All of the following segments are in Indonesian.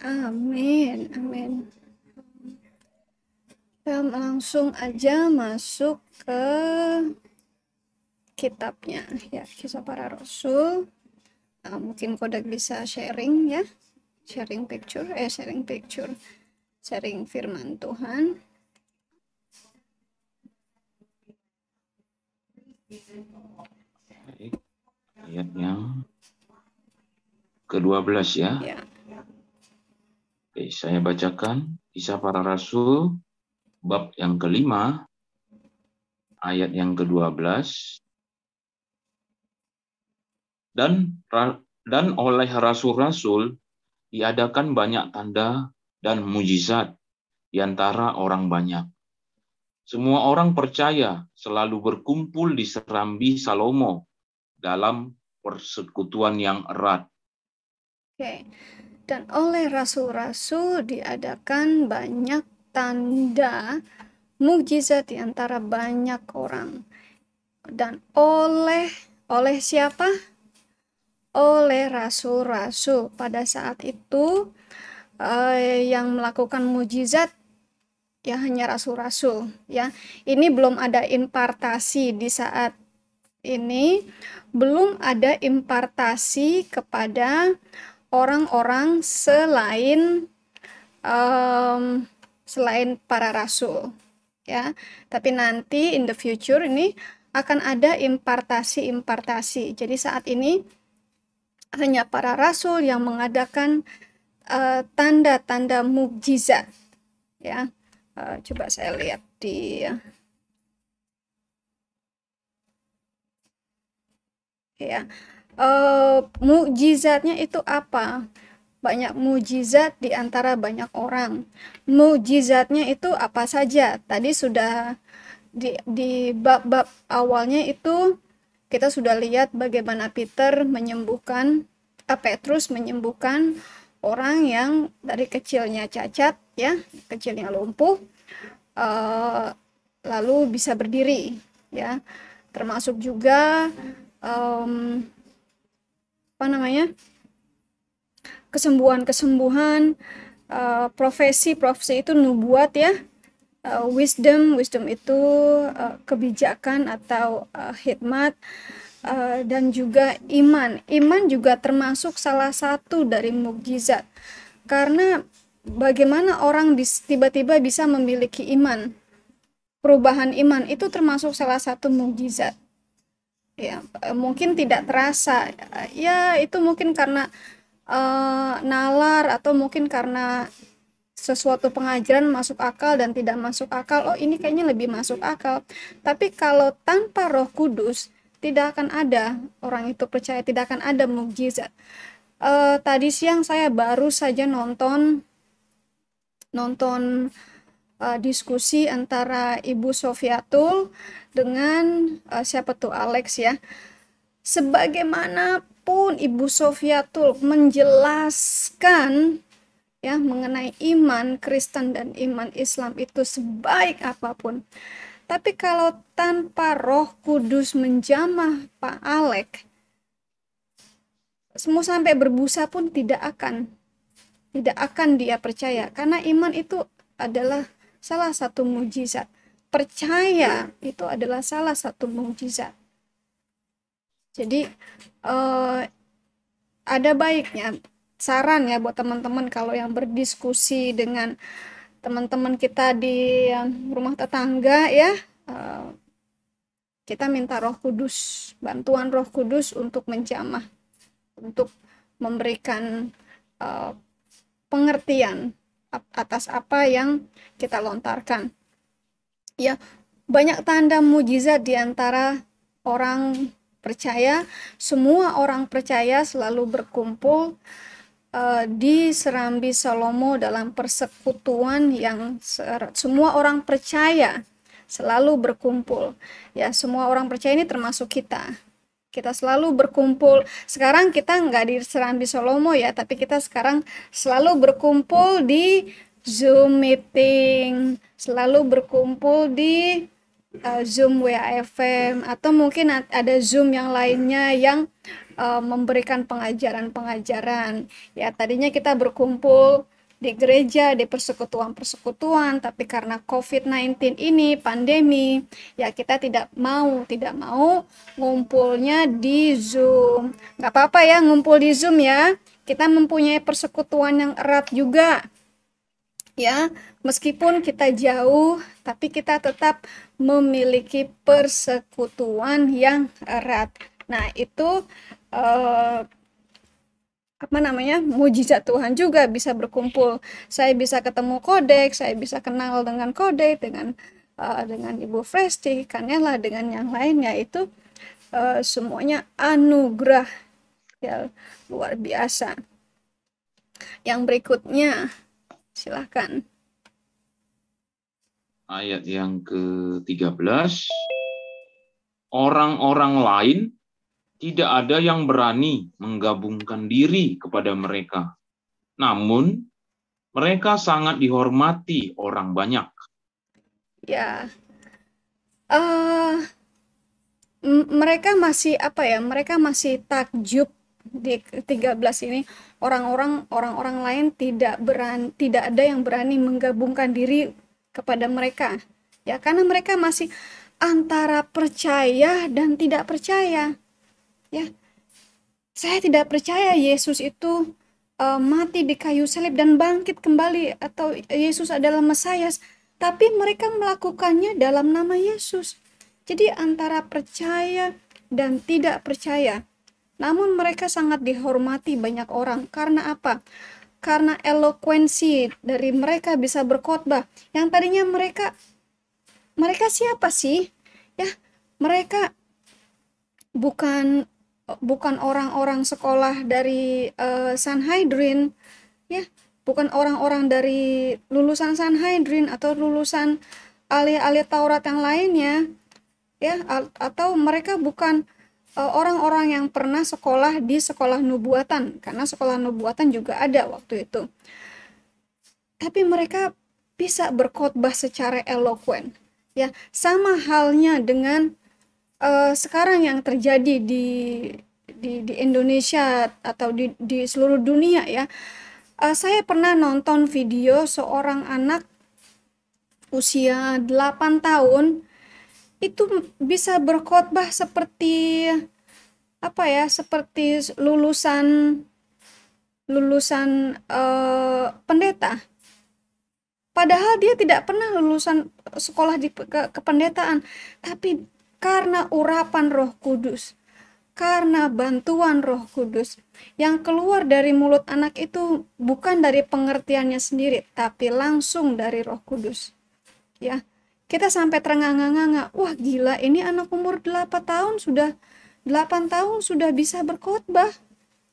Amin, amin. Kita langsung aja masuk ke kitabnya ya, Kisah Para Rasul. Nah, mungkin Kodak bisa sharing ya. Sharing picture, eh sharing picture. Sharing firman Tuhan. Baik. Ayat ke-12 ya. ya. Oke, saya bacakan Kisah Para Rasul bab yang kelima ayat yang ke-12 dan dan oleh rasul-rasul diadakan banyak tanda dan mujizat di antara orang banyak. Semua orang percaya selalu berkumpul di serambi Salomo dalam persekutuan yang erat Oke. Dan oleh rasul-rasul diadakan banyak tanda mujizat di antara banyak orang. Dan oleh oleh siapa? Oleh rasul-rasul pada saat itu eh, yang melakukan mujizat, ya hanya rasul-rasul ya. Ini belum ada impartasi di saat ini belum ada impartasi kepada orang-orang selain um, selain para rasul ya tapi nanti in the future ini akan ada impartasi-impartasi jadi saat ini hanya para rasul yang mengadakan eh, tanda-tanda uh, mukjizat ya uh, coba saya lihat di ya uh, mujizatnya itu apa banyak mujizat di antara banyak orang. Mujizatnya itu apa saja? Tadi sudah di di bab-bab awalnya itu kita sudah lihat bagaimana Peter menyembuhkan uh, Petrus menyembuhkan orang yang dari kecilnya cacat ya, kecilnya lumpuh Uh, lalu bisa berdiri ya. Termasuk juga um, apa namanya kesembuhan kesembuhan uh, profesi profesi itu nubuat ya uh, wisdom wisdom itu uh, kebijakan atau uh, hikmat uh, dan juga iman iman juga termasuk salah satu dari mukjizat karena bagaimana orang tiba-tiba bisa memiliki iman perubahan iman itu termasuk salah satu mukjizat ya mungkin tidak terasa ya itu mungkin karena uh, nalar atau mungkin karena sesuatu pengajaran masuk akal dan tidak masuk akal oh ini kayaknya lebih masuk akal tapi kalau tanpa roh kudus tidak akan ada orang itu percaya tidak akan ada mukjizat uh, tadi siang saya baru saja nonton nonton uh, diskusi antara Ibu Sofiatul dengan uh, siapa tuh Alex ya. Sebagaimanapun Ibu Sofiatul menjelaskan ya mengenai iman Kristen dan iman Islam itu sebaik apapun. Tapi kalau tanpa Roh Kudus menjamah Pak Alex, semua sampai berbusa pun tidak akan tidak akan dia percaya karena iman itu adalah salah satu mujizat. Percaya itu adalah salah satu mujizat. Jadi eh, ada baiknya saran ya buat teman-teman kalau yang berdiskusi dengan teman-teman kita di eh, rumah tetangga ya eh, kita minta Roh Kudus, bantuan Roh Kudus untuk menjamah, untuk memberikan eh, pengertian atas apa yang kita lontarkan. Ya, banyak tanda mujizat di antara orang percaya. Semua orang percaya selalu berkumpul uh, di serambi Salomo dalam persekutuan yang serat. semua orang percaya selalu berkumpul. Ya, semua orang percaya ini termasuk kita kita selalu berkumpul. Sekarang kita nggak di Serambi Solomo ya, tapi kita sekarang selalu berkumpul di Zoom meeting, selalu berkumpul di uh, Zoom WAFM atau mungkin ada Zoom yang lainnya yang uh, memberikan pengajaran-pengajaran. Ya, tadinya kita berkumpul di gereja, di persekutuan-persekutuan, tapi karena COVID-19 ini pandemi, ya kita tidak mau, tidak mau ngumpulnya di Zoom. Nggak apa-apa ya ngumpul di Zoom ya. Kita mempunyai persekutuan yang erat juga. Ya, meskipun kita jauh, tapi kita tetap memiliki persekutuan yang erat. Nah, itu uh, apa namanya mujizat Tuhan juga bisa berkumpul saya bisa ketemu kodek saya bisa kenal dengan kodek dengan uh, dengan Ibu Fresti karena lah dengan yang lainnya itu uh, semuanya anugerah ya luar biasa yang berikutnya silahkan ayat yang ke-13 orang-orang lain tidak ada yang berani menggabungkan diri kepada mereka. Namun, mereka sangat dihormati orang banyak. Ya, uh, mereka masih apa ya? Mereka masih takjub di 13 ini orang-orang orang-orang lain tidak berani tidak ada yang berani menggabungkan diri kepada mereka. Ya, karena mereka masih antara percaya dan tidak percaya ya saya tidak percaya Yesus itu uh, mati di kayu salib dan bangkit kembali atau Yesus adalah Mesias tapi mereka melakukannya dalam nama Yesus jadi antara percaya dan tidak percaya namun mereka sangat dihormati banyak orang karena apa karena eloquensi dari mereka bisa berkhotbah yang tadinya mereka mereka siapa sih ya mereka bukan bukan orang-orang sekolah dari uh, eh, Sanhedrin ya bukan orang-orang dari lulusan Sanhedrin atau lulusan alih-alih Taurat yang lainnya ya atau mereka bukan eh, orang-orang uh, yang pernah sekolah di sekolah nubuatan karena sekolah nubuatan juga ada waktu itu tapi mereka bisa berkhotbah secara eloquent, ya sama halnya dengan uh, sekarang yang terjadi di di di Indonesia atau di di seluruh dunia ya. Uh, saya pernah nonton video seorang anak usia 8 tahun itu bisa berkhotbah seperti apa ya seperti lulusan lulusan uh, pendeta padahal dia tidak pernah lulusan sekolah di ke, kependetaan tapi karena urapan Roh Kudus, karena bantuan Roh Kudus yang keluar dari mulut anak itu bukan dari pengertiannya sendiri, tapi langsung dari Roh Kudus. Ya, kita sampai terengah-engah, wah gila, ini anak umur 8 tahun sudah 8 tahun sudah bisa berkhotbah.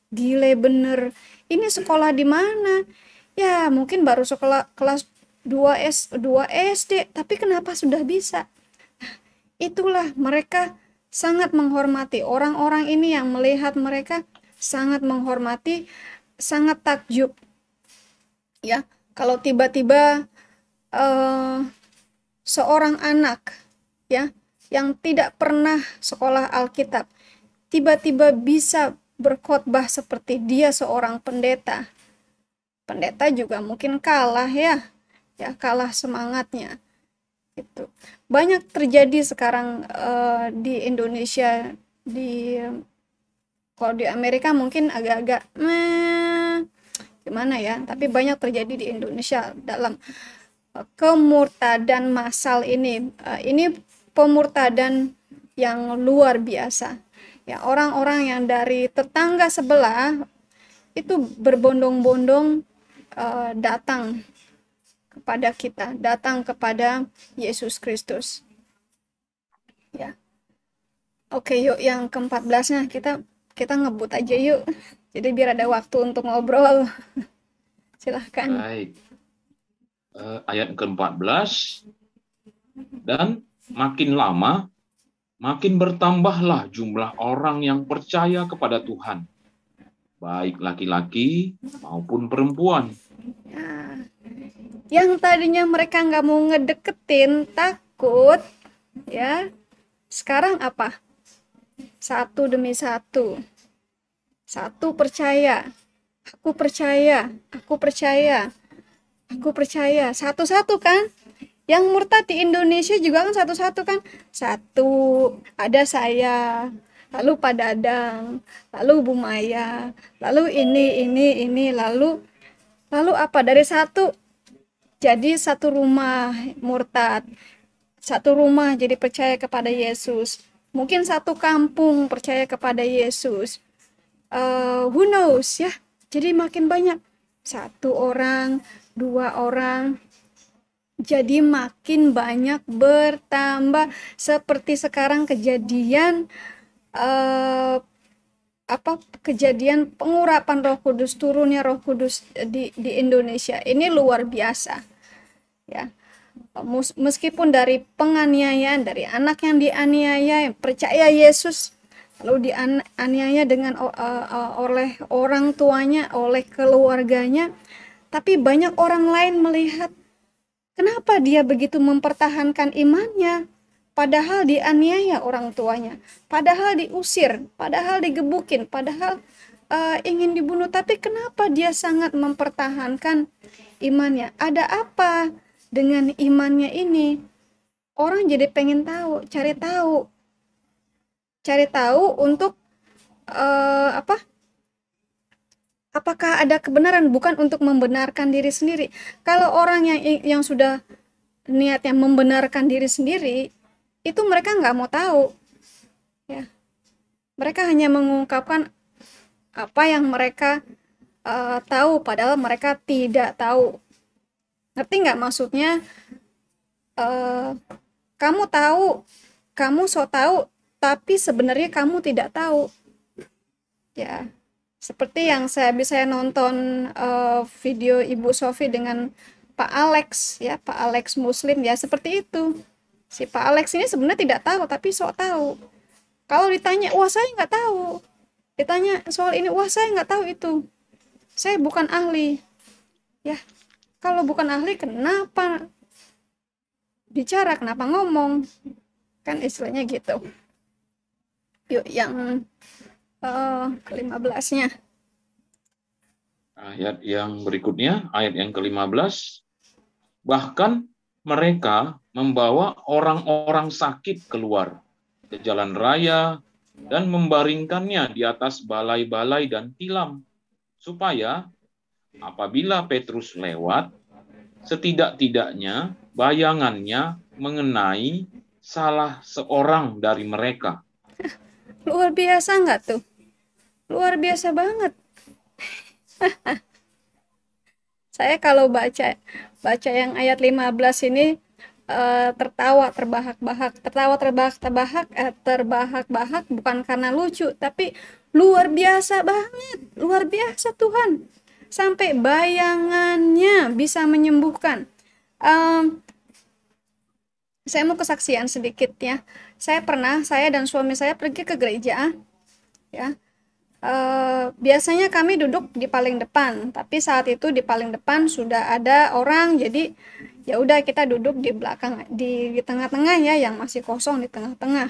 Gile bener. Ini sekolah di mana? Ya, mungkin baru sekolah kelas 2 S 2 SD, tapi kenapa sudah bisa? Itulah mereka sangat menghormati orang-orang ini yang melihat mereka sangat menghormati, sangat takjub. Ya, kalau tiba-tiba uh, seorang anak ya yang tidak pernah sekolah Alkitab tiba-tiba bisa berkhotbah seperti dia seorang pendeta. Pendeta juga mungkin kalah ya, ya kalah semangatnya gitu banyak terjadi sekarang uh, di Indonesia di kalau di Amerika mungkin agak-agak meh, gimana ya tapi banyak terjadi di Indonesia dalam eh, kemurtadan masal ini uh, ini pemurtadan yang luar biasa ya orang-orang yang dari tetangga sebelah itu berbondong-bondong uh, datang kepada kita, datang kepada Yesus Kristus. Ya. Oke, yuk yang ke-14-nya kita kita ngebut aja yuk. Jadi biar ada waktu untuk ngobrol. Silahkan. Baik. Uh, ayat ke-14 dan makin lama makin bertambahlah jumlah orang yang percaya kepada Tuhan, baik laki-laki maupun perempuan yang tadinya mereka nggak mau ngedeketin takut ya sekarang apa satu demi satu satu percaya aku percaya aku percaya aku percaya satu-satu kan yang murtad di Indonesia juga kan satu-satu kan satu ada saya lalu Pak Dadang lalu Bu Maya lalu ini ini ini lalu Lalu apa? Dari satu jadi satu rumah murtad. Satu rumah jadi percaya kepada Yesus. Mungkin satu kampung percaya kepada Yesus. Uh, who knows ya? Jadi makin banyak satu orang, dua orang, jadi makin banyak bertambah seperti sekarang kejadian uh, apa kejadian pengurapan Roh Kudus turunnya Roh Kudus di di Indonesia ini luar biasa ya meskipun dari penganiayaan dari anak yang dianiaya yang percaya Yesus lalu dianiaya dengan e, e, oleh orang tuanya oleh keluarganya tapi banyak orang lain melihat kenapa dia begitu mempertahankan imannya Padahal dianiaya orang tuanya, padahal diusir, padahal digebukin, padahal uh, ingin dibunuh. Tapi kenapa dia sangat mempertahankan imannya? Ada apa dengan imannya ini? Orang jadi pengen tahu, cari tahu, cari tahu untuk uh, apa? Apakah ada kebenaran? Bukan untuk membenarkan diri sendiri. Kalau orang yang yang sudah niatnya membenarkan diri sendiri, itu mereka nggak mau tahu ya mereka hanya mengungkapkan apa yang mereka uh, tahu padahal mereka tidak tahu ngerti nggak maksudnya uh, kamu tahu kamu so tahu tapi sebenarnya kamu tidak tahu ya seperti yang saya bisa nonton uh, video Ibu Sofi dengan Pak Alex ya Pak Alex Muslim ya seperti itu si Pak Alex ini sebenarnya tidak tahu tapi sok tahu kalau ditanya wah saya nggak tahu ditanya soal ini wah saya nggak tahu itu saya bukan ahli ya kalau bukan ahli kenapa bicara kenapa ngomong kan istilahnya gitu yuk yang uh, kelima belasnya ayat yang berikutnya ayat yang kelima belas bahkan mereka membawa orang-orang sakit keluar ke jalan raya dan membaringkannya di atas balai-balai dan tilam, supaya apabila Petrus lewat, setidak-tidaknya bayangannya mengenai salah seorang dari mereka. Luar biasa nggak tuh? Luar biasa banget. Saya kalau baca baca yang ayat 15 ini Eh, tertawa terbahak-bahak tertawa terbahak-terbahak eh, terbahak-bahak bukan karena lucu tapi luar biasa banget luar biasa Tuhan sampai bayangannya bisa menyembuhkan um, saya mau kesaksian sedikit ya saya pernah saya dan suami saya pergi ke gereja ya Uh, biasanya kami duduk di paling depan, tapi saat itu di paling depan sudah ada orang, jadi ya udah kita duduk di belakang di tengah-tengah ya yang masih kosong di tengah-tengah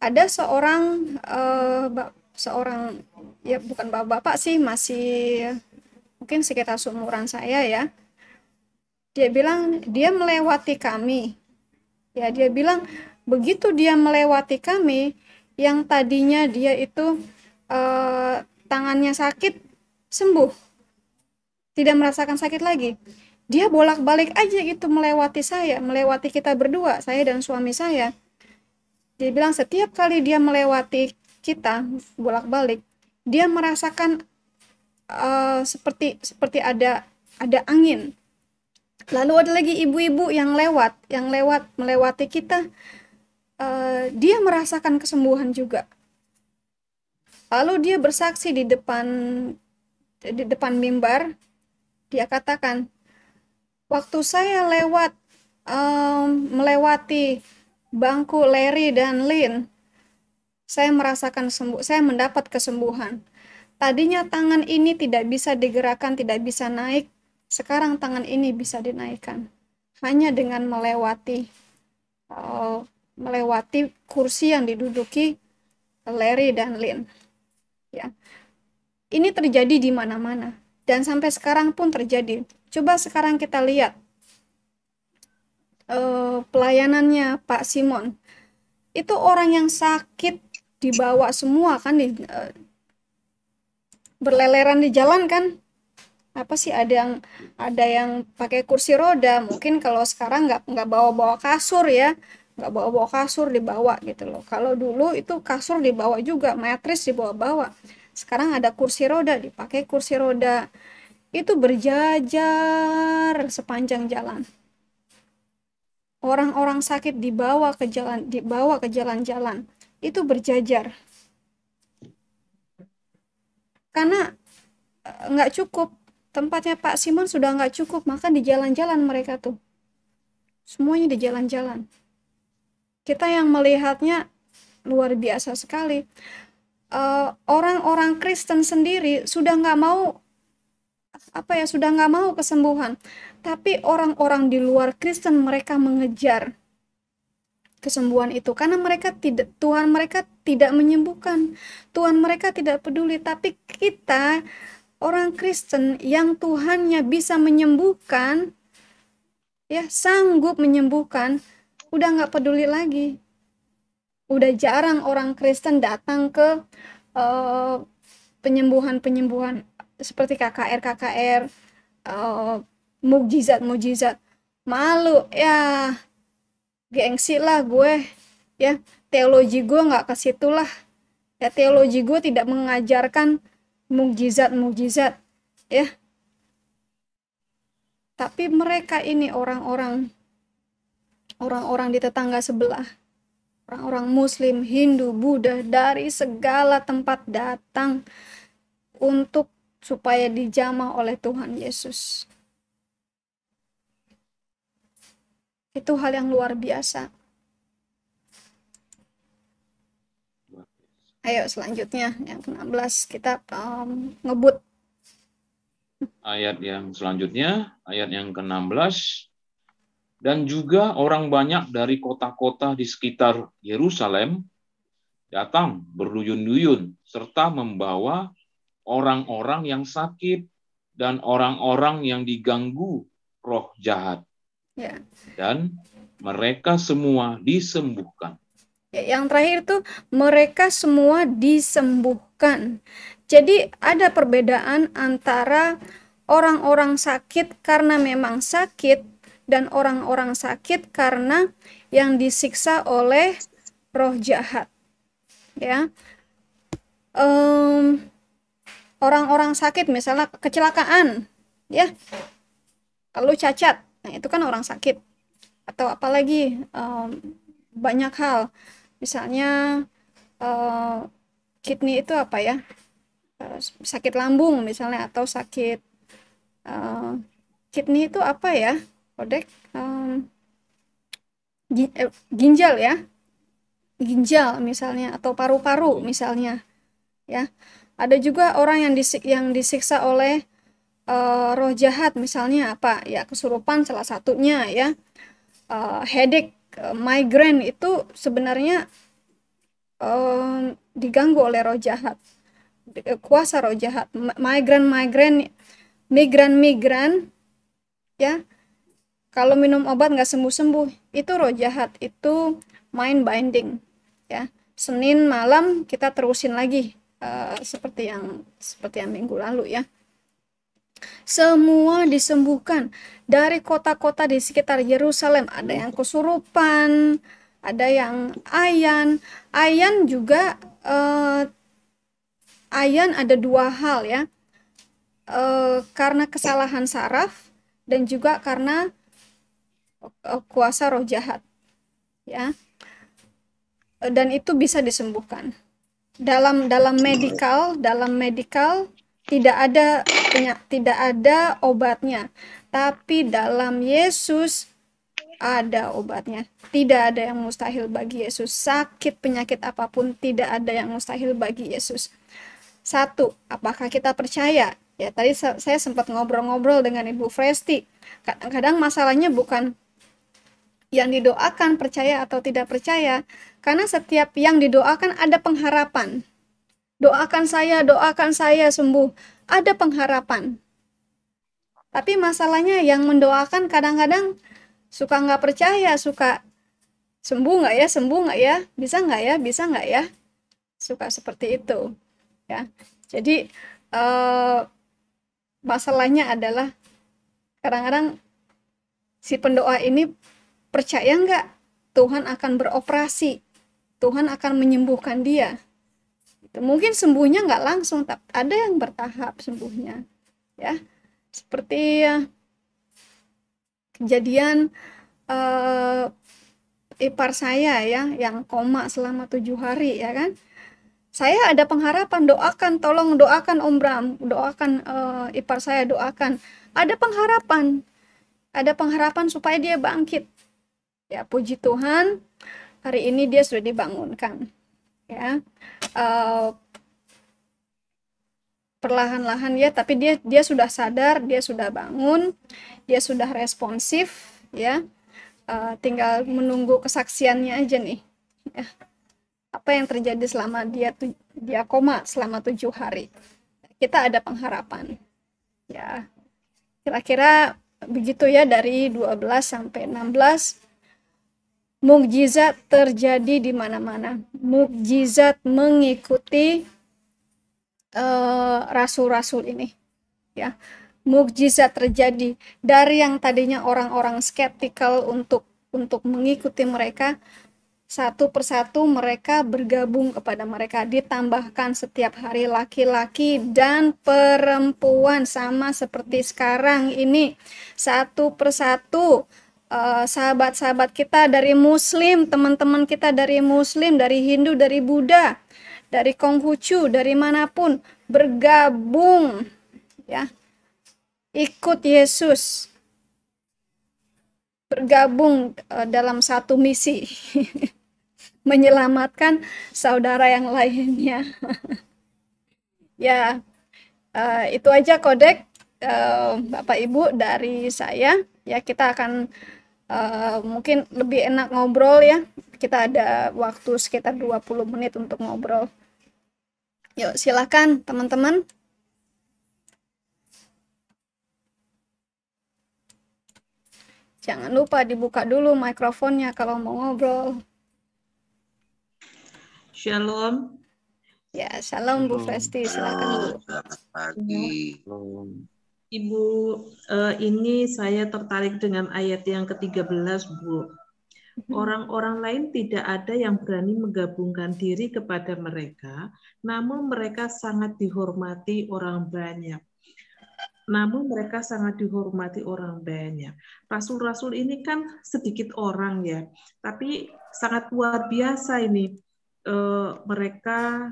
ada seorang uh, eh, bak, seorang ya bukan bapak-bapak sih masih mungkin sekitar seumuran saya ya dia bilang dia melewati kami ya dia bilang begitu dia melewati kami yang tadinya dia itu eh, tangannya sakit sembuh tidak merasakan sakit lagi dia bolak-balik aja gitu melewati saya, melewati kita berdua, saya dan suami saya. Dia bilang setiap kali dia melewati kita bolak-balik, dia merasakan uh, seperti seperti ada ada angin. Lalu ada lagi ibu-ibu yang lewat, yang lewat melewati kita, uh, dia merasakan kesembuhan juga. Lalu dia bersaksi di depan di depan mimbar, dia katakan, waktu saya lewat um, melewati bangku Larry dan Lin, saya merasakan sembuh, saya mendapat kesembuhan. Tadinya tangan ini tidak bisa digerakkan, tidak bisa naik. Sekarang tangan ini bisa dinaikkan. Hanya dengan melewati uh, melewati kursi yang diduduki Larry dan Lin. Ya. Ini terjadi di mana-mana dan sampai sekarang pun terjadi Coba sekarang kita lihat uh, pelayanannya Pak Simon. Itu orang yang sakit dibawa semua kan di, uh, berleleran di jalan kan apa sih ada yang ada yang pakai kursi roda mungkin kalau sekarang nggak nggak bawa bawa kasur ya nggak bawa bawa kasur dibawa gitu loh kalau dulu itu kasur dibawa juga matris dibawa bawa sekarang ada kursi roda dipakai kursi roda itu berjajar sepanjang jalan. Orang-orang sakit dibawa ke jalan dibawa ke jalan-jalan. Itu berjajar. Karena eh, nggak cukup tempatnya Pak Simon sudah nggak cukup, maka di jalan-jalan mereka tuh. Semuanya di jalan-jalan. Kita yang melihatnya luar biasa sekali. Eh, orang-orang uh, Kristen sendiri sudah nggak mau apa ya sudah nggak mau kesembuhan tapi orang-orang di luar Kristen mereka mengejar kesembuhan itu karena mereka tidak Tuhan mereka tidak menyembuhkan Tuhan mereka tidak peduli tapi kita orang Kristen yang Tuhannya bisa menyembuhkan ya sanggup menyembuhkan udah nggak peduli lagi udah jarang orang Kristen datang ke uh, eh, penyembuhan penyembuhan seperti KKR KKR uh, eh, mukjizat mukjizat malu ya gengsi lah gue ya teologi gue nggak ke situ lah ya teologi gue tidak mengajarkan mukjizat mukjizat ya tapi mereka ini orang-orang orang-orang di tetangga sebelah orang-orang muslim Hindu Buddha dari segala tempat datang untuk supaya dijamah oleh Tuhan Yesus. Itu hal yang luar biasa. Ayo selanjutnya yang ke-16 kita um, ngebut. Ayat yang selanjutnya, ayat yang ke-16 dan juga orang banyak dari kota-kota di sekitar Yerusalem datang berduyun-duyun serta membawa orang-orang yang sakit dan orang-orang yang diganggu roh jahat. Ya. Dan mereka semua disembuhkan. Ya, yang terakhir itu mereka semua disembuhkan. Jadi ada perbedaan antara orang-orang sakit karena memang sakit dan orang-orang sakit karena yang disiksa oleh roh jahat. Ya. Um, orang-orang sakit misalnya kecelakaan ya kalau cacat nah itu kan orang sakit atau apalagi um, banyak hal misalnya uh, kidney itu apa ya uh, sakit lambung misalnya atau sakit uh, kidney itu apa ya kodek um, ginjal ya ginjal misalnya atau paru-paru misalnya ya ada juga orang yang disik yang disiksa oleh e, roh jahat misalnya apa? Ya kesurupan salah satunya ya. E, headache, e, migraine itu sebenarnya e, diganggu oleh roh jahat. kuasa roh jahat. Migraine migraine migran migran ya. Kalau minum obat nggak sembuh-sembuh, itu roh jahat, itu mind binding ya. Senin malam kita terusin lagi Eh, seperti yang seperti yang minggu lalu ya semua disembuhkan dari kota-kota di sekitar Yerusalem ada yang kesurupan ada yang ayan ayan juga uh, ayan ada dua hal ya Uh, karena kesalahan saraf dan juga karena kuasa roh jahat ya dan itu bisa disembuhkan dalam dalam medical dalam medical tidak ada tidak ada obatnya tapi dalam Yesus ada obatnya tidak ada yang mustahil bagi Yesus sakit penyakit apapun tidak ada yang mustahil bagi Yesus satu apakah kita percaya ya tadi saya sempat ngobrol-ngobrol dengan Ibu Fresti kadang-kadang masalahnya bukan yang didoakan percaya atau tidak percaya karena setiap yang didoakan ada pengharapan. Doakan saya, doakan saya sembuh. Ada pengharapan. Tapi masalahnya yang mendoakan kadang-kadang suka nggak percaya, suka sembuh nggak ya, sembuh nggak ya, bisa nggak ya, bisa nggak ya, suka seperti itu. Ya, jadi eh, masalahnya adalah kadang-kadang si pendoa ini percaya nggak Tuhan akan beroperasi Tuhan akan menyembuhkan dia. Gitu. Mungkin sembuhnya nggak langsung, tapi ada yang bertahap sembuhnya. Ya, seperti eh, kejadian uh, ipar saya ya, yang koma selama tujuh hari ya kan. Saya ada pengharapan, doakan, tolong doakan Om Bram, doakan uh, ipar saya, doakan. Ada pengharapan, ada pengharapan supaya dia bangkit. Ya, puji Tuhan, hari ini dia sudah dibangunkan ya uh, perlahan-lahan ya tapi dia dia sudah sadar dia sudah bangun dia sudah responsif ya uh, tinggal menunggu kesaksiannya aja nih ya. apa yang terjadi selama dia dia koma selama tujuh hari kita ada pengharapan ya kira-kira begitu ya dari 12 sampai 16 mukjizat terjadi di mana-mana. Mukjizat mengikuti eh, rasul-rasul uh, ini, ya. Mukjizat terjadi dari yang tadinya orang-orang skeptikal untuk untuk mengikuti mereka satu persatu mereka bergabung kepada mereka ditambahkan setiap hari laki-laki dan perempuan sama seperti sekarang ini satu persatu Eh, sahabat-sahabat uh, kita dari Muslim, teman-teman kita dari Muslim, dari Hindu, dari Buddha, dari Konghucu, dari manapun bergabung, ya, ikut Yesus, bergabung uh, dalam satu misi, menyelamatkan saudara yang lainnya. ya, uh, itu aja kodek uh, Bapak Ibu dari saya. Ya, kita akan uh, mungkin lebih enak ngobrol ya kita ada waktu sekitar 20 menit untuk ngobrol yuk silakan teman-teman jangan lupa dibuka dulu mikrofonnya kalau mau ngobrol Shalom. Ya, shalom, Bu Festi, silakan Bu. Selamat pagi. Ibu, eh, ini saya tertarik dengan ayat yang ke-13, Bu. Mm-hmm. Orang-orang lain tidak ada yang berani menggabungkan diri kepada mereka, namun mereka sangat dihormati orang banyak. Namun mereka sangat dihormati orang banyak. Rasul-rasul ini kan sedikit orang ya, tapi sangat luar biasa ini. Eh, mereka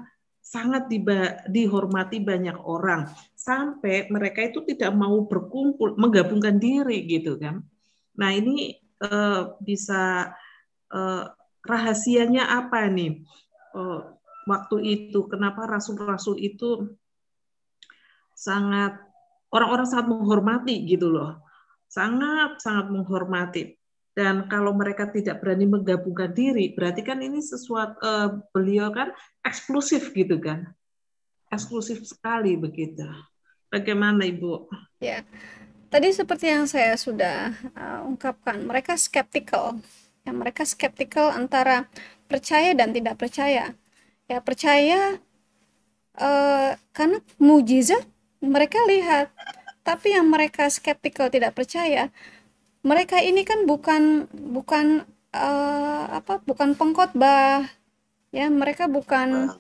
sangat diba, dihormati banyak orang sampai mereka itu tidak mau berkumpul menggabungkan diri gitu kan nah ini uh, bisa uh, rahasianya apa nih uh, waktu itu kenapa rasul-rasul itu sangat orang-orang sangat menghormati gitu loh sangat sangat menghormati dan kalau mereka tidak berani menggabungkan diri berarti kan ini sesuatu eh, beliau kan eksklusif gitu kan eksklusif sekali begitu bagaimana ibu ya tadi seperti yang saya sudah uh, ungkapkan mereka skeptikal ya mereka skeptikal antara percaya dan tidak percaya ya percaya uh, karena mujizat mereka lihat tapi yang mereka skeptikal tidak percaya mereka ini kan bukan bukan uh, apa bukan pengkhotbah ya mereka bukan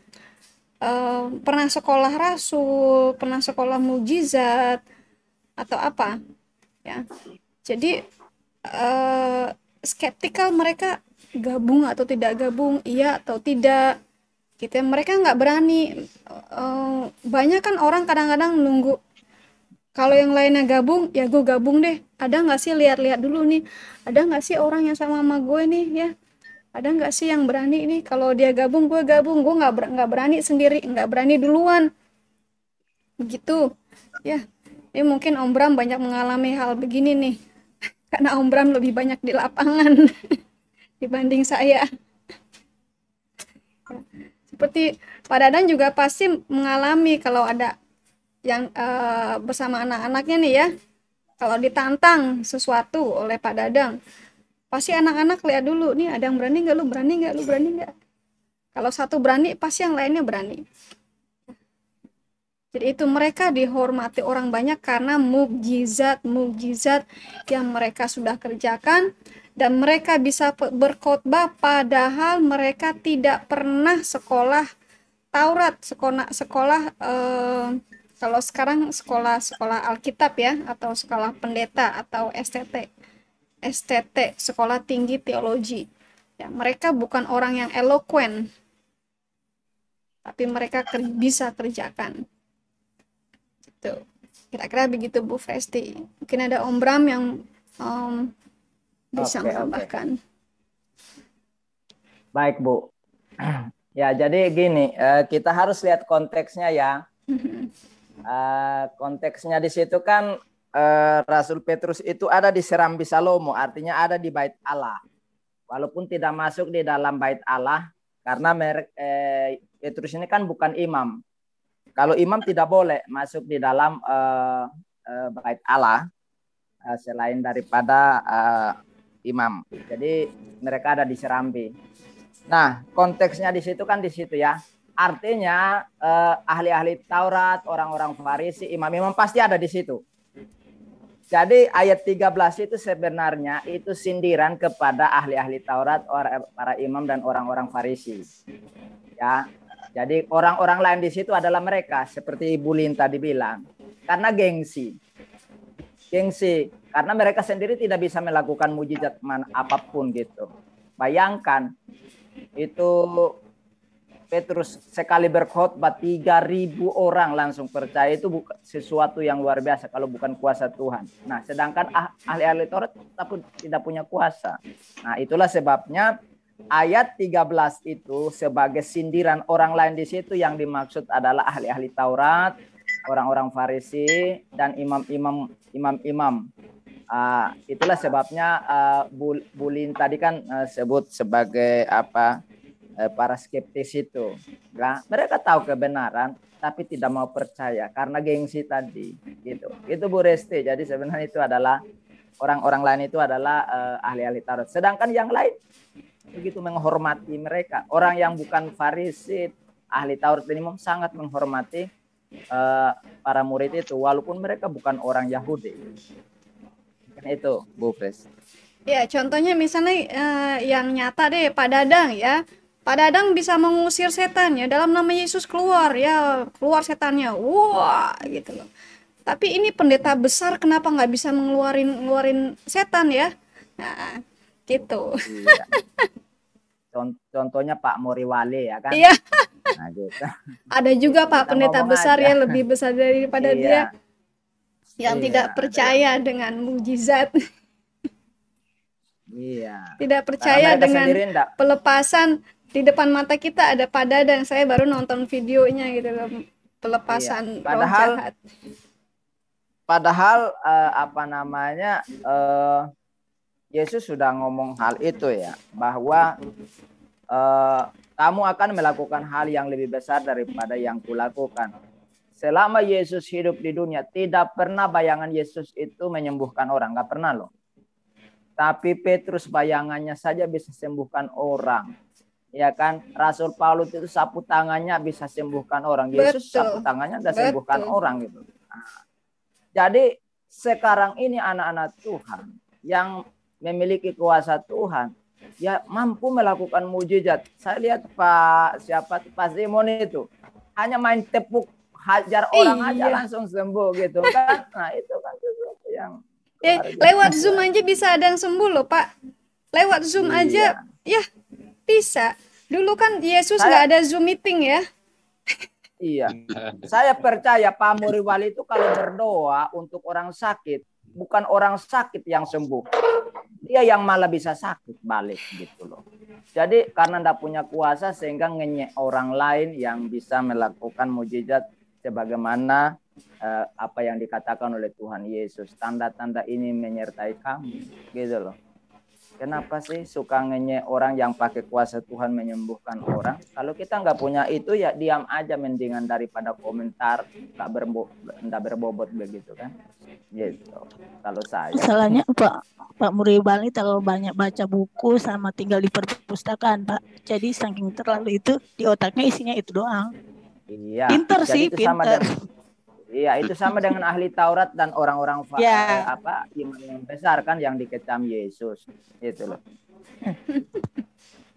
uh, pernah sekolah rasul pernah sekolah mujizat atau apa ya jadi uh, skeptikal mereka gabung atau tidak gabung iya atau tidak gitu ya. mereka nggak berani uh, banyak kan orang kadang-kadang nunggu kalau yang lainnya gabung ya gue gabung deh ada nggak sih lihat-lihat dulu nih ada nggak sih orang yang sama sama gue nih ya ada nggak sih yang berani nih kalau dia gabung gue gabung gue nggak ber berani sendiri nggak berani duluan begitu ya ini ya, mungkin Om Bram banyak mengalami hal begini nih karena Om Bram lebih banyak di lapangan dibanding saya ya. seperti Pak Dadan juga pasti mengalami kalau ada yang uh, bersama anak-anaknya nih ya kalau ditantang sesuatu oleh Pak Dadang pasti anak-anak lihat dulu nih ada yang berani nggak lu berani nggak lu berani nggak kalau satu berani pasti yang lainnya berani jadi itu mereka dihormati orang banyak karena mukjizat mukjizat yang mereka sudah kerjakan dan mereka bisa berkhotbah padahal mereka tidak pernah sekolah Taurat sekolah sekolah eh, kalau sekarang sekolah-sekolah Alkitab ya atau sekolah pendeta atau STT. STT, Sekolah Tinggi Teologi. Ya, mereka bukan orang yang eloquent, tapi mereka ker bisa kerjakan. Itu Kira-kira begitu Bu Festi. Mungkin ada Om Bram yang um, bisa okay, menambahkan. Okay. Baik Bu. Ya jadi gini, eh, kita harus lihat konteksnya ya. Mhm. Eh, konteksnya di situ kan eh, Rasul Petrus itu ada di Serambi Salomo, artinya ada di Bait Allah. Walaupun tidak masuk di dalam Bait Allah, karena merek, eh, Petrus ini kan bukan imam. Kalau imam tidak boleh masuk di dalam Bait Allah selain daripada imam. Jadi mereka ada di Serambi. Nah, konteksnya di situ kan di situ ya. Artinya eh, ahli-ahli Taurat, orang-orang Farisi, imam-imam pasti ada di situ. Jadi ayat 13 itu sebenarnya itu sindiran kepada ahli-ahli Taurat, para imam dan orang-orang Farisi. Ya. Jadi orang-orang lain di situ adalah mereka seperti Ibu Lin tadi bilang. Karena gengsi. Gengsi karena mereka sendiri tidak bisa melakukan mujizat man apapun gitu. Bayangkan itu Petrus sekali berkhotbah 3000 orang langsung percaya itu bukan sesuatu yang luar biasa kalau bukan kuasa Tuhan. Nah, sedangkan ahli-ahli Taurat tidak punya kuasa. Nah, itulah sebabnya ayat 13 itu sebagai sindiran orang lain di situ yang dimaksud adalah ahli-ahli Taurat, orang-orang Farisi dan imam-imam imam-imam uh, itulah sebabnya uh, Bulin tadi kan uh, sebut sebagai apa eh, para skeptis itu. Nah, mereka tahu kebenaran tapi tidak mau percaya karena gengsi tadi gitu. Itu Bu Resti. Jadi sebenarnya itu adalah orang-orang lain itu adalah eh, ahli-ahli tarot. Sedangkan yang lain begitu menghormati mereka. Orang yang bukan Farisi, ahli Taurat minimum sangat menghormati eh, para murid itu walaupun mereka bukan orang Yahudi. itu, Bu Pres. Ya, contohnya misalnya uh, yang nyata deh Pak Dadang ya. Pak Dadang bisa mengusir setan ya dalam nama Yesus keluar ya keluar setannya wah gitu loh tapi ini pendeta besar kenapa nggak bisa mengeluarin ngeluarin setan ya nah gitu iya. contohnya Pak Moriwale ya kan iya nah, gitu. ada juga Pak Kita pendeta besar aja. ya lebih besar daripada iya. dia yang iya, tidak percaya iya. dengan mujizat Iya. Tidak percaya dengan pelepasan di depan mata kita ada pada dan saya baru nonton videonya gitu loh pelepasan iya. padahal padahal uh, apa namanya uh, Yesus sudah ngomong hal itu ya bahwa uh, kamu akan melakukan hal yang lebih besar daripada yang kulakukan selama Yesus hidup di dunia tidak pernah bayangan Yesus itu menyembuhkan orang nggak pernah loh tapi Petrus bayangannya saja bisa sembuhkan orang ya kan Rasul Paulus itu sapu tangannya bisa sembuhkan orang Yesus sapu tangannya dan sembuhkan orang gitu nah, jadi sekarang ini anak-anak Tuhan yang memiliki kuasa Tuhan ya mampu melakukan mujizat saya lihat Pak siapa Pak Simon itu hanya main tepuk hajar orang aja iya. langsung sembuh gitu kan nah itu kan sesuatu yang eh, lewat zoom aja bisa ada yang sembuh loh Pak lewat zoom iya. aja ya bisa. Dulu kan Yesus nggak ada Zoom meeting ya. Iya. Saya percaya Pak Muriwali itu kalau berdoa untuk orang sakit, bukan orang sakit yang sembuh. Dia yang malah bisa sakit balik gitu loh. Jadi karena ndak punya kuasa sehingga ngenyek orang lain yang bisa melakukan mujizat sebagaimana eh, apa yang dikatakan oleh Tuhan Yesus. Tanda-tanda ini menyertai kamu gitu loh. Kenapa sih suka ngenye orang yang pakai kuasa Tuhan menyembuhkan orang? Kalau kita nggak punya itu ya diam aja mendingan daripada komentar nggak berbo berbobot begitu kan? Gitu. Kalau saya. Masalahnya Pak Pak Muribal ini terlalu banyak baca buku sama tinggal di perpustakaan Pak. Jadi saking terlalu itu di otaknya isinya itu doang. Iya. Pinter sih, pinter. Iya, itu sama dengan ahli Taurat dan orang-orang yeah. Iya. apa iman yang besar kan yang dikecam Yesus. Itu loh.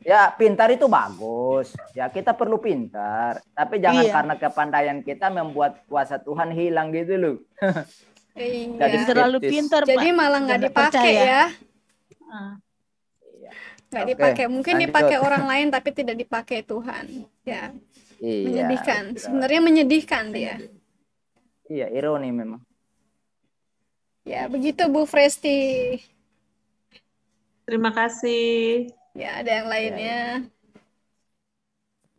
Ya, pintar itu bagus. Ya, kita perlu pintar. Tapi jangan iya. karena kepandaian kita membuat kuasa Tuhan hilang gitu loh. iya. Jadi terlalu pintar. Jadi malah nggak dipakai ya. Iya. Nggak dipakai. Mungkin Lanjut. dipakai orang lain tapi tidak dipakai Tuhan. Ya. Iya. Menyedihkan. Sebenarnya menyedihkan dia. Iya, ironi memang. Ya, begitu Bu Fresti. Terima kasih. Ya, ada yang lainnya.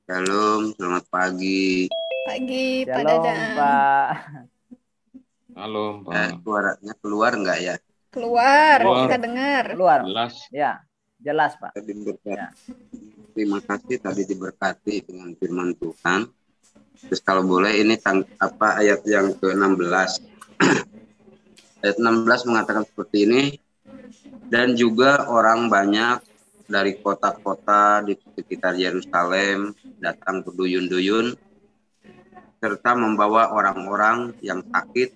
Shalom, selamat pagi. Pagi, Pak Dadang. Pak. Halo, Pak. Eh, suaranya keluar nggak ya? Keluar, keluar. kita dengar. Keluar. Jelas. Ya, jelas, Pak. ya. Terima kasih tadi diberkati dengan firman Tuhan. Terus kalau boleh ini tang, apa ayat yang ke-16. ayat 16 mengatakan seperti ini dan juga orang banyak dari kota-kota di sekitar Yerusalem datang berduyun-duyun serta membawa orang-orang yang sakit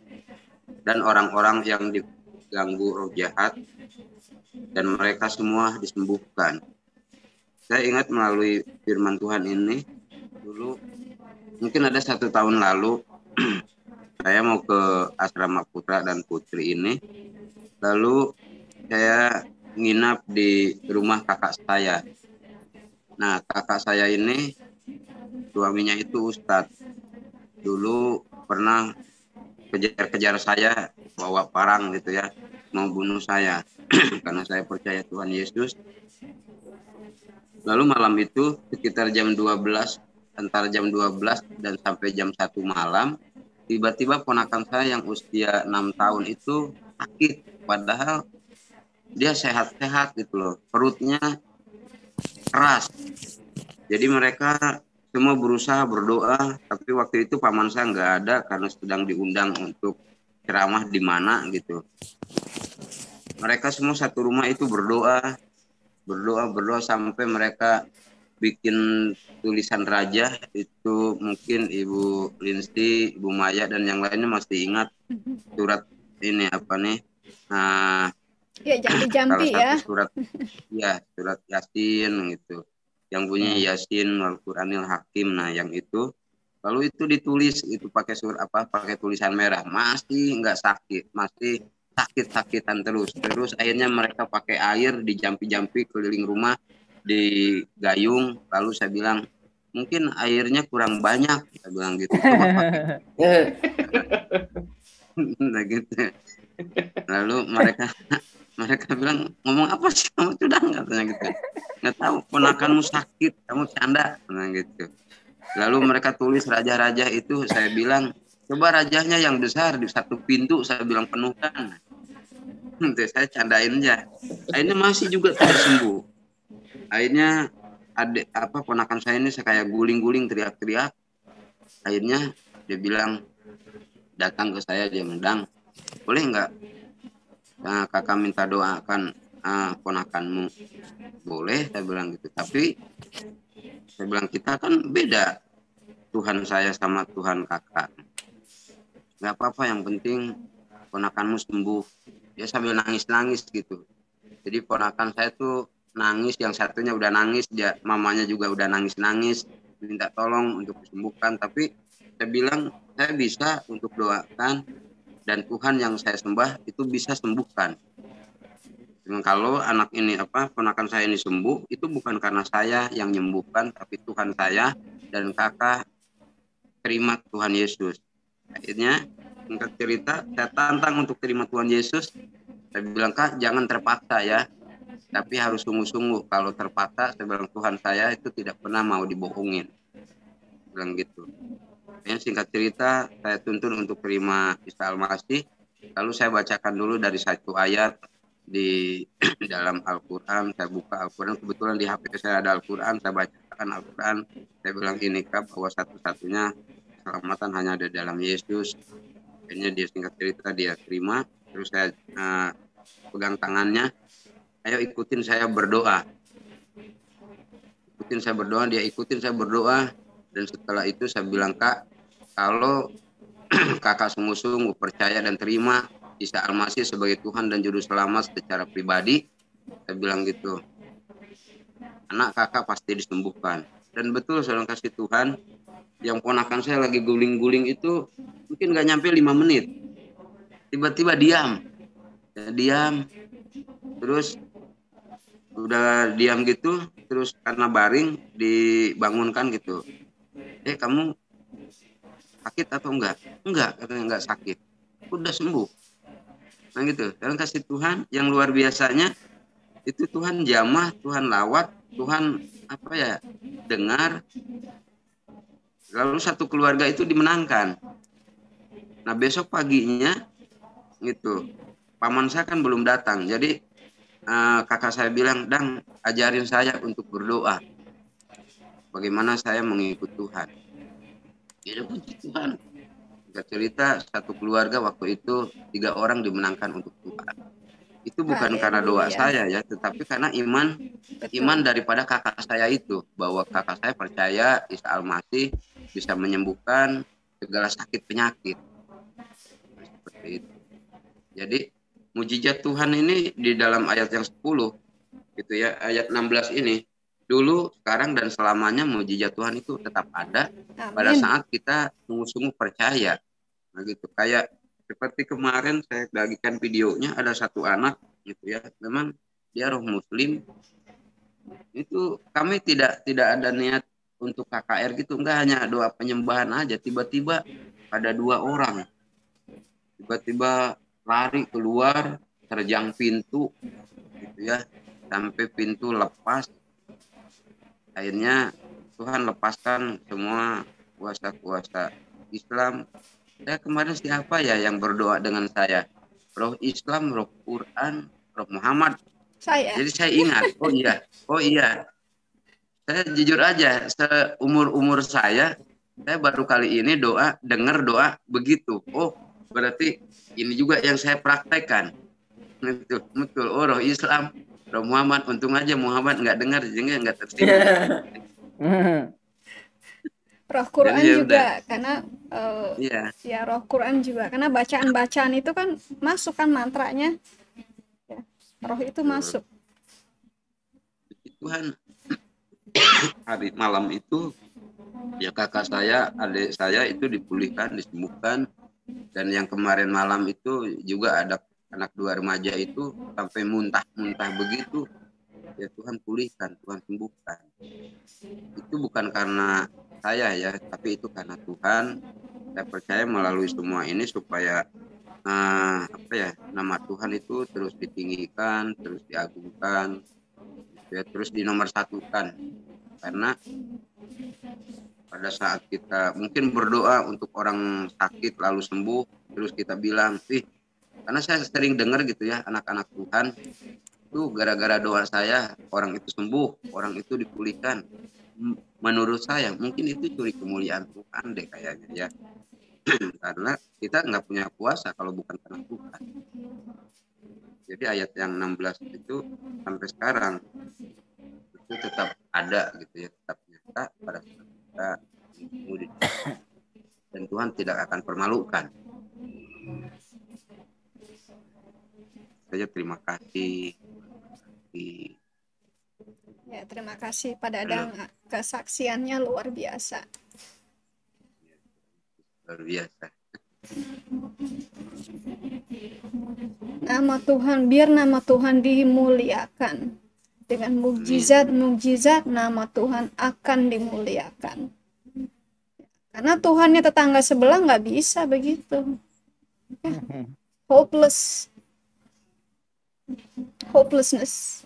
dan orang-orang yang diganggu roh jahat dan mereka semua disembuhkan. Saya ingat melalui firman Tuhan ini dulu mungkin ada satu tahun lalu saya mau ke asrama putra dan putri ini lalu saya nginap di rumah kakak saya nah kakak saya ini suaminya itu ustadz dulu pernah kejar-kejar saya bawa parang gitu ya mau bunuh saya karena saya percaya Tuhan Yesus lalu malam itu sekitar jam 12 antara jam 12 dan sampai jam 1 malam tiba-tiba ponakan saya yang usia 6 tahun itu sakit padahal dia sehat-sehat gitu loh perutnya keras jadi mereka semua berusaha berdoa tapi waktu itu paman saya nggak ada karena sedang diundang untuk ceramah di mana gitu mereka semua satu rumah itu berdoa berdoa berdoa sampai mereka bikin tulisan raja itu mungkin Ibu Linsti, Ibu Maya dan yang lainnya masih ingat surat ini apa nih? Nah, ya jampi jampi ya. Surat ya, surat Yasin gitu. Yang punya hmm. Yasin Al Quranil Hakim. Nah, yang itu lalu itu ditulis itu pakai surat apa? Pakai tulisan merah. Masih enggak sakit, masih sakit-sakitan terus. Terus akhirnya mereka pakai air dijampi-jampi keliling rumah di gayung lalu saya bilang mungkin airnya kurang banyak saya bilang gitu nah gitu lalu mereka mereka bilang ngomong apa sih kamu sudah nggak tanya gitu nggak tahu ponakanmu sakit kamu canda nah gitu lalu mereka tulis raja-raja itu saya bilang coba rajanya yang besar di satu pintu saya bilang penuhkan Nanti saya candain aja ini masih juga tidak sembuh akhirnya ada apa ponakan saya ini saya kayak guling-guling teriak-teriak akhirnya dia bilang datang ke saya dia mendang boleh nggak nah, kakak minta doakan ah, ponakanmu boleh saya bilang gitu tapi saya bilang kita kan beda Tuhan saya sama Tuhan kakak nggak apa-apa yang penting ponakanmu sembuh dia sambil nangis-nangis gitu jadi ponakan saya tuh nangis yang satunya udah nangis dia mamanya juga udah nangis nangis minta tolong untuk disembuhkan tapi saya bilang saya bisa untuk doakan dan Tuhan yang saya sembah itu bisa sembuhkan dan kalau anak ini apa ponakan saya ini sembuh itu bukan karena saya yang menyembuhkan tapi Tuhan saya dan kakak terima Tuhan Yesus akhirnya untuk cerita saya tantang untuk terima Tuhan Yesus saya bilang kak jangan terpaksa ya tapi harus sungguh-sungguh kalau terpaksa saya Tuhan saya itu tidak pernah mau dibohongin bilang gitu yang singkat cerita saya tuntun untuk terima Isa Al-Masih lalu saya bacakan dulu dari satu ayat di dalam Al-Quran saya buka Al-Quran kebetulan di HP saya ada Al-Quran saya bacakan Al-Quran saya bilang ini kah bahwa satu-satunya keselamatan hanya ada dalam Yesus akhirnya dia singkat cerita dia terima terus saya uh, pegang tangannya ayo ikutin saya berdoa ikutin saya berdoa dia ikutin saya berdoa dan setelah itu saya bilang kak kalau kakak sungguh percaya dan terima bisa Almasih sebagai Tuhan dan Juru Selamat secara pribadi saya bilang gitu anak kakak pasti disembuhkan dan betul saya kasih Tuhan yang ponakan saya lagi guling-guling itu mungkin nggak nyampe lima menit tiba-tiba diam ya, diam terus udah diam gitu terus karena baring dibangunkan gitu eh kamu sakit atau enggak enggak katanya enggak sakit udah sembuh nah gitu karena kasih Tuhan yang luar biasanya itu Tuhan jamah Tuhan lawat Tuhan apa ya dengar lalu satu keluarga itu dimenangkan nah besok paginya gitu paman saya kan belum datang jadi Eh, kakak saya bilang, "Dang, ajarin saya untuk berdoa. Bagaimana saya mengikut Tuhan." Ya puji Tuhan. Kita cerita satu keluarga waktu itu tiga orang dimenangkan untuk Tuhan. Itu bukan nah, karena doa ya. saya ya, tetapi karena iman Betul. iman daripada kakak saya itu bahwa kakak saya percaya Isa masih bisa menyembuhkan segala sakit penyakit. Seperti itu. Jadi mujizat Tuhan ini di dalam ayat yang 10 gitu ya ayat 16 ini dulu sekarang dan selamanya mujizat Tuhan itu tetap ada Amin. pada saat kita sungguh-sungguh percaya nah, gitu kayak seperti kemarin saya bagikan videonya ada satu anak gitu ya memang dia roh muslim itu kami tidak tidak ada niat untuk KKR gitu enggak hanya doa penyembahan aja tiba-tiba ada dua orang tiba-tiba lari keluar terjang pintu gitu ya sampai pintu lepas akhirnya Tuhan lepaskan semua kuasa-kuasa Islam saya kemarin siapa ya yang berdoa dengan saya roh Islam roh Quran roh Muhammad saya jadi saya ingat oh iya oh iya saya jujur aja seumur umur saya saya baru kali ini doa dengar doa begitu oh berarti ini juga yang saya praktekkan. Betul, betul. Oh, roh Islam, roh Muhammad. Untung aja Muhammad nggak dengar, jadi nggak tertipu. roh Quran ya, juga udah. karena uh, ya. ya roh Quran juga karena bacaan-bacaan itu kan masuk kan mantranya ya, roh itu masuk Tuhan hari malam itu ya kakak saya adik saya itu dipulihkan disembuhkan dan yang kemarin malam itu juga ada anak dua remaja itu sampai muntah-muntah begitu ya Tuhan pulihkan Tuhan sembuhkan itu bukan karena saya ya tapi itu karena Tuhan saya percaya melalui semua ini supaya uh, apa ya nama Tuhan itu terus ditinggikan terus diagungkan ya terus dinomorsatukan karena pada saat kita mungkin berdoa untuk orang sakit lalu sembuh terus kita bilang ih karena saya sering dengar gitu ya anak-anak Tuhan itu gara-gara doa saya orang itu sembuh orang itu dipulihkan menurut saya mungkin itu curi kemuliaan Tuhan deh kayaknya ya karena kita nggak punya kuasa kalau bukan karena Tuhan jadi ayat yang 16 itu sampai sekarang itu tetap ada gitu ya tetap nyata pada saat kita murid dan Tuhan tidak akan permalukan. saya terima kasih. Di... Ya, terima kasih pada ada kesaksiannya luar biasa. luar biasa. Nama Tuhan, biar nama Tuhan dimuliakan dengan mukjizat-mukjizat nama Tuhan akan dimuliakan. Karena Tuhannya tetangga sebelah nggak bisa begitu. Ya. Hopeless. Hopelessness.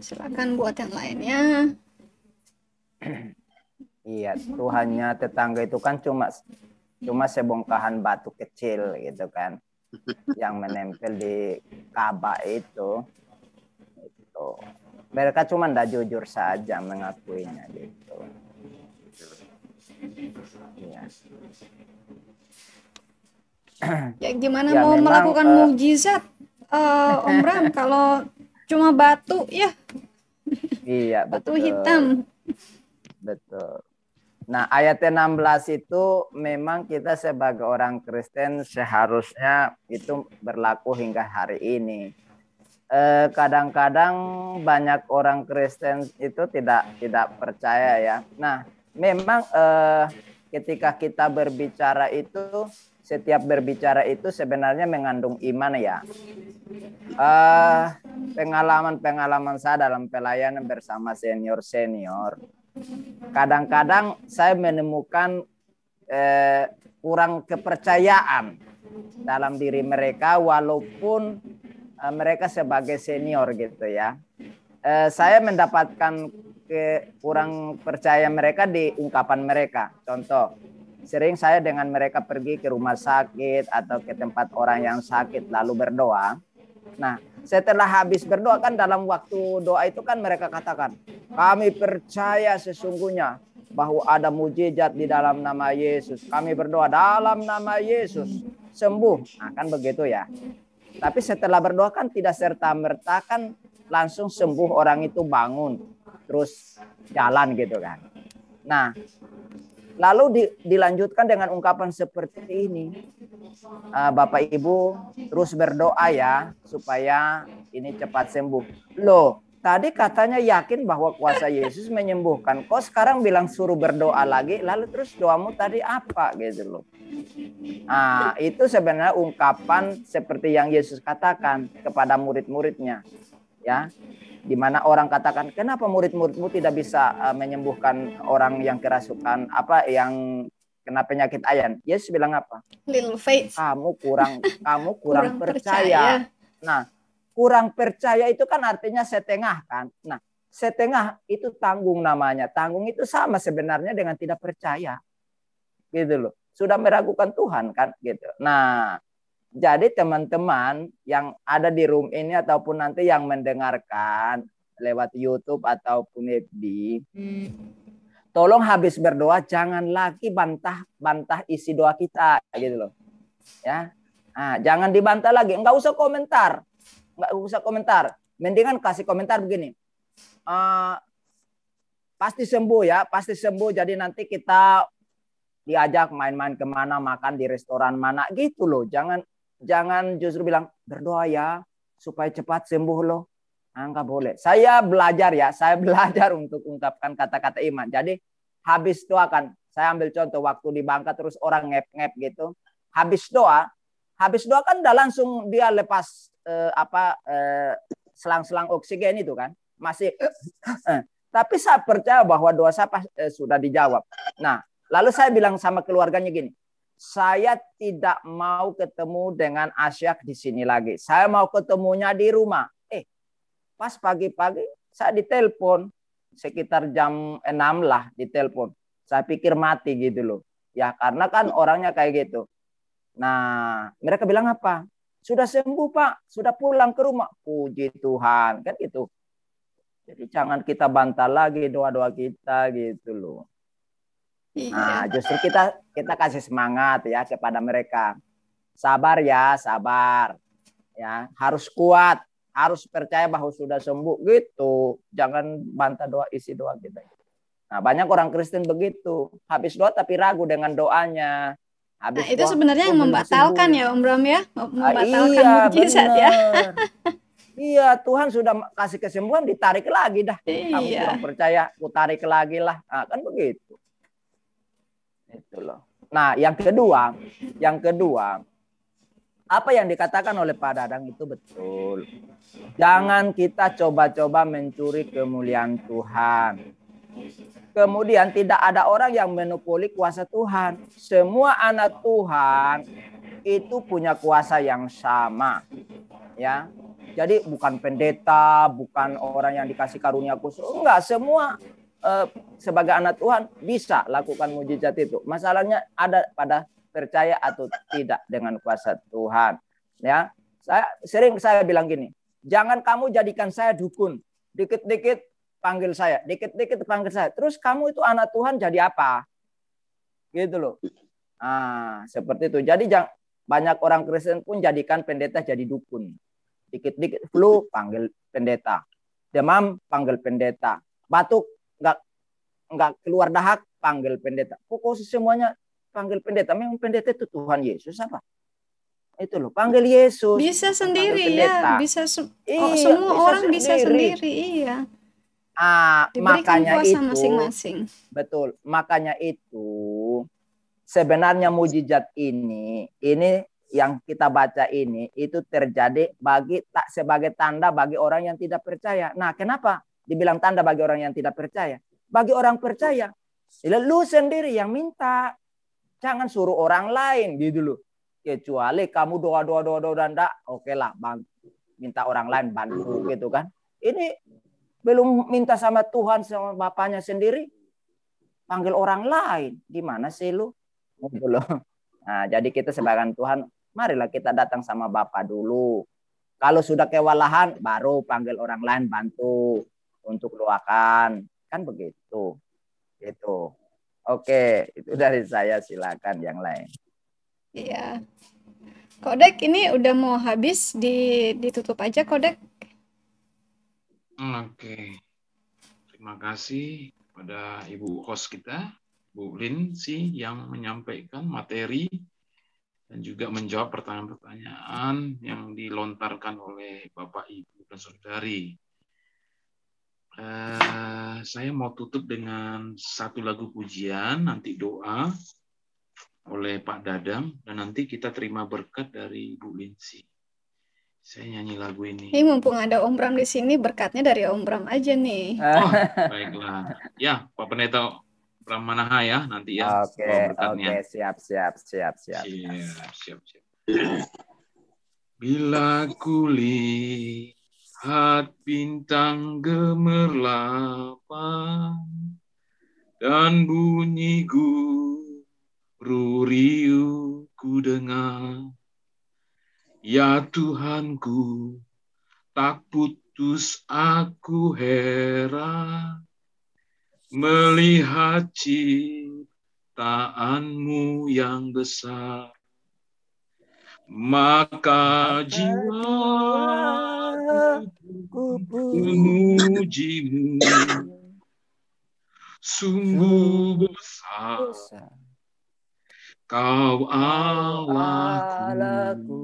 Silakan buat yang lainnya. Iya, Tuhannya tetangga itu kan cuma cuma sebongkahan batu kecil gitu kan yang menempel di kaba itu. Itu. Mereka cuma tidak jujur saja mengakuinya gitu. Ya. Ya gimana ya, mau memang, melakukan uh, mujizat uh, Om Ram kalau cuma batu ya. Iya, batu betul. hitam. Betul. Nah, ayat 16 itu memang kita sebagai orang Kristen seharusnya itu berlaku hingga hari ini. Eh, kadang-kadang eh, banyak orang Kristen itu tidak tidak percaya ya. Nah, memang eh, ketika kita berbicara itu setiap berbicara itu sebenarnya mengandung iman ya. Eh, pengalaman-pengalaman saya dalam pelayanan bersama senior-senior kadang-kadang saya menemukan eh, kurang kepercayaan dalam diri mereka walaupun eh, mereka sebagai senior gitu ya. Eh, saya mendapatkan ke, kurang percaya mereka di ungkapan mereka. Contoh, sering saya dengan mereka pergi ke rumah sakit atau ke tempat orang yang sakit lalu berdoa. Nah, setelah habis berdoa kan dalam waktu doa itu kan mereka katakan, kami percaya sesungguhnya bahwa ada mujizat di dalam nama Yesus. Kami berdoa dalam nama Yesus sembuh. Nah, kan begitu ya. Tapi setelah berdoa kan tidak serta merta kan langsung sembuh orang itu bangun terus jalan gitu kan. Nah, Lalu di, dilanjutkan dengan ungkapan seperti ini. Uh, Bapak Ibu terus berdoa ya supaya ini cepat sembuh. Loh, tadi katanya yakin bahwa kuasa Yesus menyembuhkan. Kok sekarang bilang suruh berdoa lagi, lalu terus doamu tadi apa gitu loh. Nah, itu sebenarnya ungkapan seperti yang Yesus katakan kepada murid-muridnya ya di mana orang katakan kenapa murid-muridmu tidak bisa uh, menyembuhkan orang yang kerasukan apa yang kena penyakit ayan Yesus bilang apa little faith kamu kurang kamu kurang, kurang percaya. percaya nah kurang percaya itu kan artinya setengah kan nah setengah itu tanggung namanya tanggung itu sama sebenarnya dengan tidak percaya gitu loh sudah meragukan Tuhan kan gitu nah jadi teman-teman yang ada di room ini ataupun nanti yang mendengarkan lewat YouTube ataupun FB, hmm. tolong habis berdoa jangan lagi bantah bantah isi doa kita gitu loh. Ya. Nah, jangan dibantah lagi, nggak usah komentar. nggak usah komentar. Mendingan kasih komentar begini. Uh, pasti sembuh ya, pasti sembuh. Jadi nanti kita diajak main-main kemana, makan di restoran mana gitu loh. Jangan jangan justru bilang berdoa ya supaya cepat sembuh loh. Ah, nah, boleh. Saya belajar ya, saya belajar untuk ungkapkan kata-kata iman. Jadi habis doakan, saya ambil contoh waktu di Bangka terus orang ngep-ngep gitu. Habis doa, habis doa kan udah langsung dia lepas eh, apa eh, selang-selang oksigen itu kan. Masih eh, tapi saya percaya bahwa doa saya pas, eh, sudah dijawab. Nah, lalu saya bilang sama keluarganya gini, saya tidak mau ketemu dengan Asyak di sini lagi. Saya mau ketemunya di rumah. Eh, pas pagi-pagi saya ditelepon sekitar jam 6 lah ditelepon. Saya pikir mati gitu loh. Ya, karena kan orangnya kayak gitu. Nah, mereka bilang apa? Sudah sembuh, Pak. Sudah pulang ke rumah. Puji Tuhan. Kan gitu. Jadi jangan kita bantah lagi doa-doa kita gitu loh. Iya. Nah, justru kita kita kasih semangat ya kepada mereka. Sabar ya, sabar. Ya, harus kuat, harus percaya bahwa sudah sembuh gitu. Jangan bantah doa isi doa kita. Nah, banyak orang Kristen begitu. Habis doa tapi ragu dengan doanya. Habis nah, itu doa, sebenarnya yang oh, membatalkan ya, Om Bram ya, ah, membatalkan ah, iya, mujizat ya. Iya, Tuhan sudah kasih kesembuhan, ditarik lagi dah. Iya. Kamu kurang percaya, aku tarik lagi lah. Nah, kan begitu. Itu loh. Nah, yang kedua, yang kedua, apa yang dikatakan oleh Pak Dadang itu betul. Jangan kita coba-coba mencuri kemuliaan Tuhan. Kemudian tidak ada orang yang menopoli kuasa Tuhan. Semua anak Tuhan itu punya kuasa yang sama. Ya. Jadi bukan pendeta, bukan orang yang dikasih karunia khusus. Enggak, semua eh, sebagai anak Tuhan bisa lakukan mujizat itu. Masalahnya ada pada percaya atau tidak dengan kuasa Tuhan. Ya, saya sering saya bilang gini, jangan kamu jadikan saya dukun. Dikit-dikit panggil saya, dikit-dikit panggil saya. Terus kamu itu anak Tuhan jadi apa? Gitu loh. Ah, seperti itu. Jadi jangan banyak orang Kristen pun jadikan pendeta jadi dukun. Dikit-dikit flu panggil pendeta. Demam panggil pendeta. Batuk nggak nggak keluar dahak panggil pendeta. kok semuanya panggil pendeta. Memang pendeta itu Tuhan Yesus apa? Itu loh, panggil Yesus. Bisa sendiri ya, bisa se iya, semua bisa orang sendiri. bisa sendiri, iya. Ah, Diberikan makanya itu masing-masing. Betul. Makanya itu sebenarnya mujizat ini ini yang kita baca ini itu terjadi bagi tak sebagai tanda bagi orang yang tidak percaya. Nah, kenapa? dibilang tanda bagi orang yang tidak percaya. Bagi orang percaya, lu sendiri yang minta. Jangan suruh orang lain gitu loh. Kecuali kamu doa doa doa doa dan oke lah bang, minta orang lain bantu gitu kan. Ini belum minta sama Tuhan sama bapaknya sendiri, panggil orang lain. Gimana sih lu? Gitu Nah, jadi kita sebagai Tuhan, marilah kita datang sama bapak dulu. Kalau sudah kewalahan, baru panggil orang lain bantu untuk luakan kan begitu itu oke itu dari saya silakan yang lain iya kodek ini udah mau habis di ditutup aja kodek oke terima kasih pada ibu host kita Bu lin sih yang menyampaikan materi dan juga menjawab pertanyaan-pertanyaan yang dilontarkan oleh Bapak, Ibu, dan Saudari saya mau tutup dengan satu lagu pujian, nanti doa oleh Pak Dadam, dan nanti kita terima berkat dari Bu Linsi. Saya nyanyi lagu ini. Ini eh, mumpung ada Om Bram di sini, berkatnya dari Om Bram aja nih. Oh, baiklah. Ya, Pak Pendeta Bram Manaha ya, nanti ya. Oke, okay, oke, okay, siap, siap, siap, siap. Siap, siap, siap. Bila kulit melihat bintang gemerlapan dan bunyi gururiu ku dengar. Ya Tuhanku, tak putus aku heran melihat ciptaanmu yang besar. Maka jiwa ku memujimu sungguh besar kau Allahku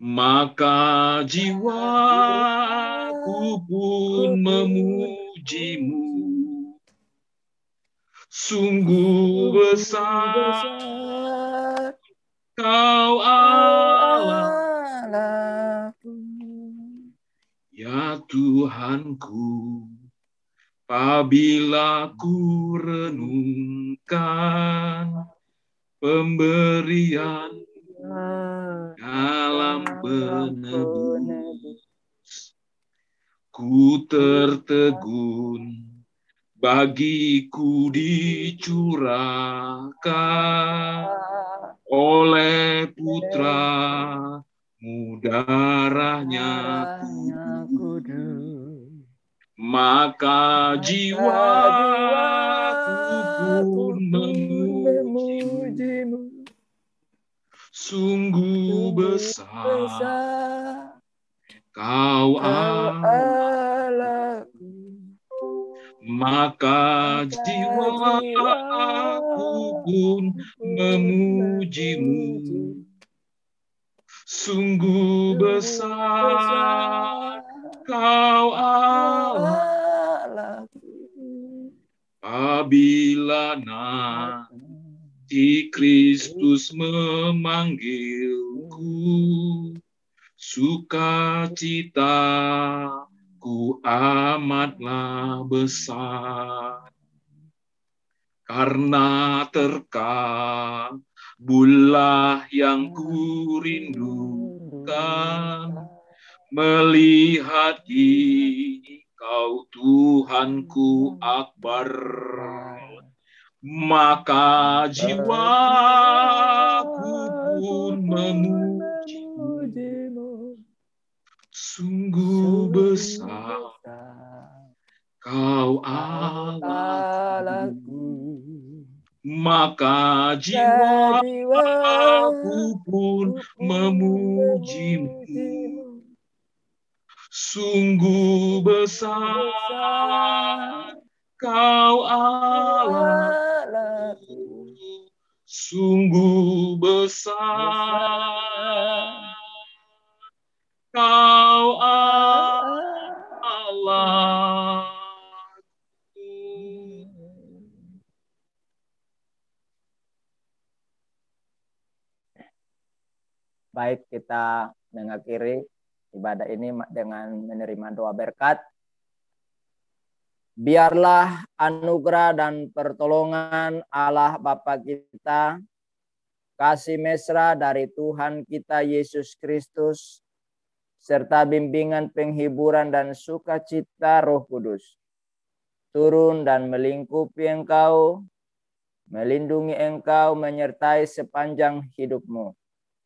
maka jiwaku pun memujimu sungguh besar kau Allah Ya Tuhanku, apabila ku renungkan pemberian dalam penebus, ku tertegun bagiku dicurahkan oleh putra mudarahnya kudus maka jiwa pun memujimu sungguh besar kau Allahku maka jiwa aku pun memujimu Sungguh besar, kau Allah. Apabila nanti Kristus memanggilku, sukacita ku amatlah besar. Karena terkat bulah yang kurindukan melihat kau Tuhanku Akbar maka jiwaku pun memuji sungguh besar kau Allahku maka jiwa aku pun memujimu. Sungguh besar kau Allah, sungguh besar kau Allah. baik kita mengakhiri ibadah ini dengan menerima doa berkat. Biarlah anugerah dan pertolongan Allah Bapa kita, kasih mesra dari Tuhan kita Yesus Kristus, serta bimbingan penghiburan dan sukacita Roh Kudus. Turun dan melingkupi engkau, melindungi engkau, menyertai sepanjang hidupmu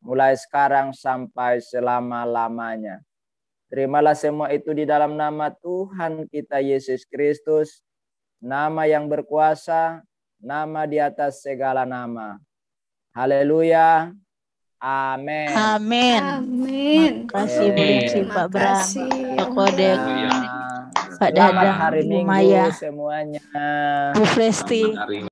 mulai sekarang sampai selama-lamanya. Terimalah semua itu di dalam nama Tuhan kita Yesus Kristus, nama yang berkuasa, nama di atas segala nama. Haleluya. Amin. Amin. Amin. kasih Pak Bram, Pak Kodek, Pak Dadang, hari Maya. Bu Presti.